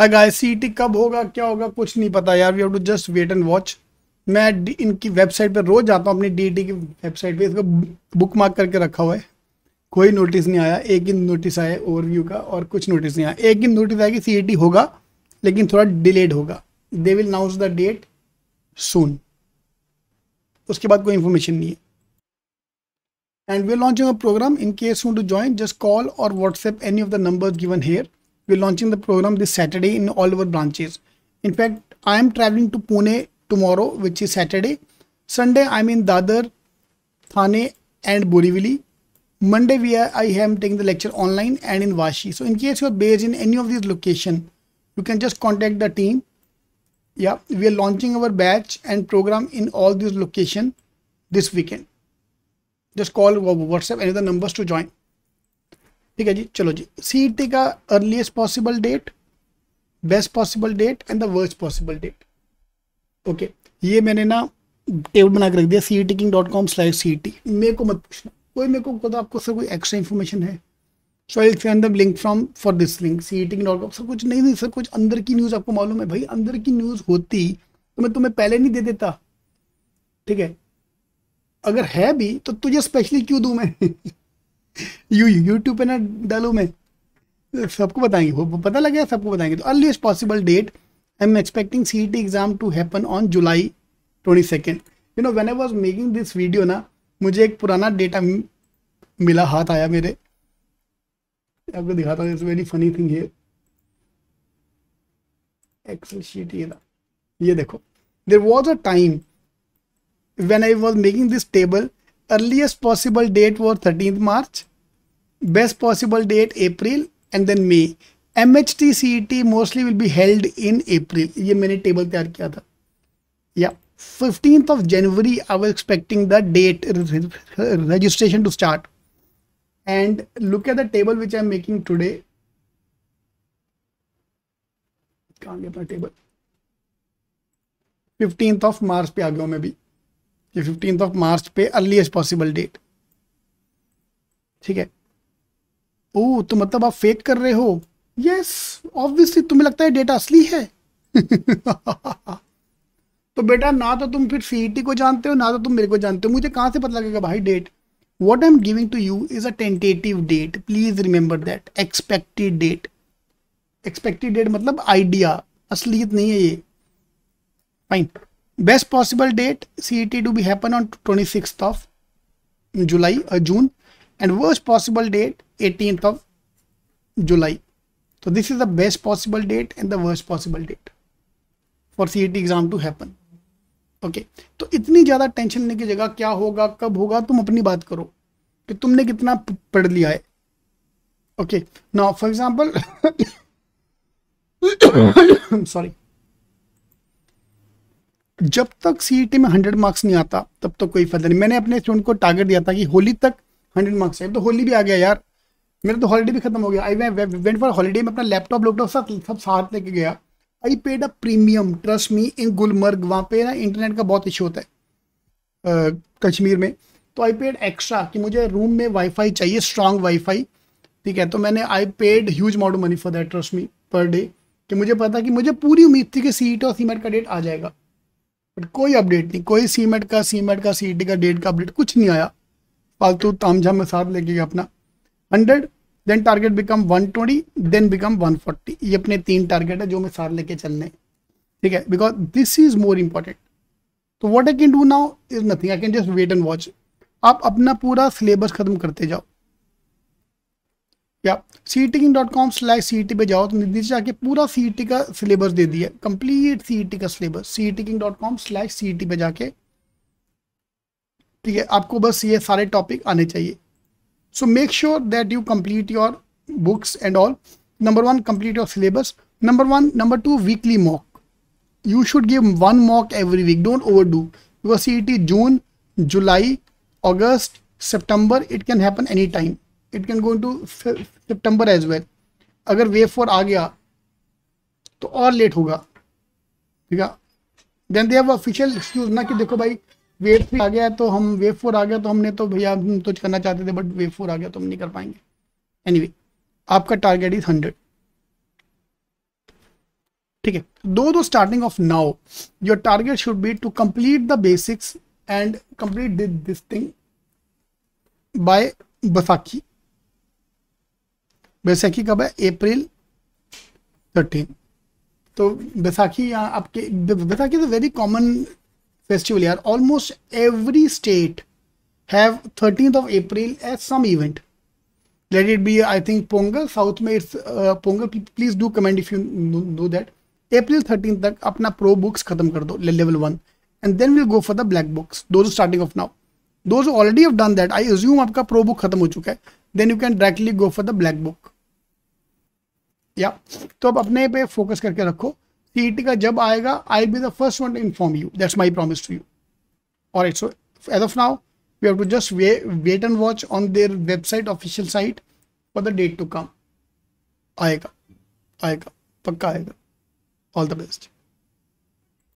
हाँ guys T कब होगा क्या होगा कुछ नहीं पता यार we have to just wait and watch मैं इनकी वेबसाइट पर रोज जाता हूँ अपनी टी की वेबसाइट पे इसको बुक मार्क करके रखा हुआ है कोई नोटिस नहीं आया एक ही नोटिस आया ओवरव्यू का और कुछ नोटिस नहीं आया एक ही नोटिस आया कि सी होगा लेकिन थोड़ा डिलेड होगा they will announce the date soon उसके बाद कोई इन्फॉर्मेशन नहीं है and we launching a program in case you to join just call or WhatsApp any of the numbers given here We're launching the program this Saturday in all our branches. In fact, I am traveling to Pune tomorrow, which is Saturday. Sunday, I'm in Dadar, Thane and Borivali. Monday, we are, I am taking the lecture online and in Vashi. So in case you're based in any of these location, you can just contact the team. Yeah, we are launching our batch and program in all these location this weekend. Just call WhatsApp any of the numbers to join. ठीक है जी चलो जी सी का earliest possible date best possible date and the worst possible date okay ये मैंने ना table बना के रख दिया C T king dot com slash C T मेरे को मत पूछना कोई मेरे को पता आपको सर कोई एक्स्ट्रा इन्फॉर्मेशन है सो आई फेन the link from for this link C T king dot com sir कुछ नहीं सर कुछ अंदर की न्यूज़ आपको मालूम है भाई अंदर की न्यूज़ होती तो मैं तुम्हें पहले नहीं दे देता ठीक है अगर है भी तो तुझे स्पेशली क्यों दू मैं यू यूट्यूब पे ना डालो मैं सबको बताएंगे वो पता लगेगा सबको बताएंगे तो earliest possible date I am expecting C T exam to happen on July twenty second you know when I was making this video ना मुझे एक पुराना डेटा मिला हाथ आया मेरे आपको दिखाता हूँ इट्स वेरी फनी थिंग है एक्सेल शीट ये ये देखो there was a time when I was making this table earliest possible date was 13th March, best possible date April and then May. MHT CET mostly will be held in April. ये मैंने table तैयार किया था. Yeah, 15th of January I was expecting the date registration to start. And look at the table which I am making today. Can't get my table. 15th of March पे आ गया हूँ मैं भी. ये फिफ्टीन ऑफ मार्च पे earliest possible date ठीक है ओ तो मतलब आप फेक कर रहे हो यस ऑब्वियसली तुम्हें लगता है डेटा असली है तो बेटा ना तो तुम फिर सीईटी e को जानते हो ना तो तुम मेरे को जानते हो मुझे कहां से पता लगेगा भाई date what I am giving to you is a tentative date please remember that expected date expected date मतलब आइडिया असलियत नहीं है ये fine Best possible date CET to be happen on 26th of July or uh, June and worst possible date 18th of July. So this is the best possible date and the worst possible date for CET exam to happen. Okay okay. तो इतनी ज़्यादा tension लेने की जगह क्या होगा कब होगा तुम अपनी बात करो कि तुमने कितना पढ़ लिया है okay now for example sorry जब तक सी e में हंड्रेड मार्क्स नहीं आता तब तो कोई फायदा नहीं मैंने अपने स्टूडेंट को टारगेट दिया था कि होली तक हंड्रेड मार्क्स है तो होली भी आ गया यार मेरा तो हॉलीडे भी खत्म हो गया आई वेंट फॉर हॉलीडे में अपना लैपटॉप लैपटॉप सब सब साथ लेके गया I paid a premium trust me in Gulmarg वहाँ पे ना इंटरनेट का बहुत इशू होता है कश्मीर में तो आई पेड एक्स्ट्रा कि मुझे रूम में वाईफाई चाहिए स्ट्रांग वाईफाई ठीक है तो मैंने I paid huge amount money for that trust me per day कि मुझे पता कि मुझे पूरी उम्मीद थी कि सीट e और सीमेंट e का डेट आ जाएगा बट कोई अपडेट नहीं कोई सीमेंट का सीमेंट का सी e का डेट का अपडेट कुछ नहीं आया फालतू ताम झाम में साथ लेके गया अपना hundred then target become one twenty then become one forty ये अपने तीन टारगेट है जो मैं साथ लेके चलने ठीक है because this is more important तो what I can do now is nothing I can just wait and watch आप अपना पूरा सिलेबस खत्म करते जाओ या C ting dot com slash C T पर जाओ तो नीचे जाके पूरा सी टी का सिलेबस दे दिया कंप्लीट सी टी का syllabus C king dot com slash C T पर जाके ठीक है आपको बस ये सारे टॉपिक आने चाहिए so make sure that you complete your books and all number one complete your syllabus number one number two weekly mock you should give one mock every week don't overdo you C T June July August September it can happen any time it can go to सितंबर as well अगर wave four आ गया तो और late होगा ठीक है then they official excuse ना कि देखो भाई वेव थ्री आ गया तो हम वेव फोर आ गया तो हमने तो भैया हम तो करना चाहते थे बट वेव फोर आ गया तो हम नहीं कर पाएंगे एनी anyway, आपका टारगेट इज हंड्रेड ठीक है दो दो starting off now your target should be to complete the basics and complete this thing by Baisakhi Baisakhi कब है अप्रैल थर्टीन तो बैसाखी यहाँ आपके Baisakhi is a very common festival यार almost every state have thirteen of April as some event let it be I think Pongal south में it's Pongal please do commend if you do that April thirteen तक अपना pro books खत्म कर दो level one and then will go for the black books दो starting off now दो already have done that I assume आपका pro book खत्म हो चुका है then you can directly go for the black book या तो अब अपने पे फोकस करके रखो सीईटी e का जब आएगा I be the first one to inform you that's my promise to you और it's as of now we have to just wait, wait and watch on their website official site for the date to आएगा आएगा पक्का आएगा all the best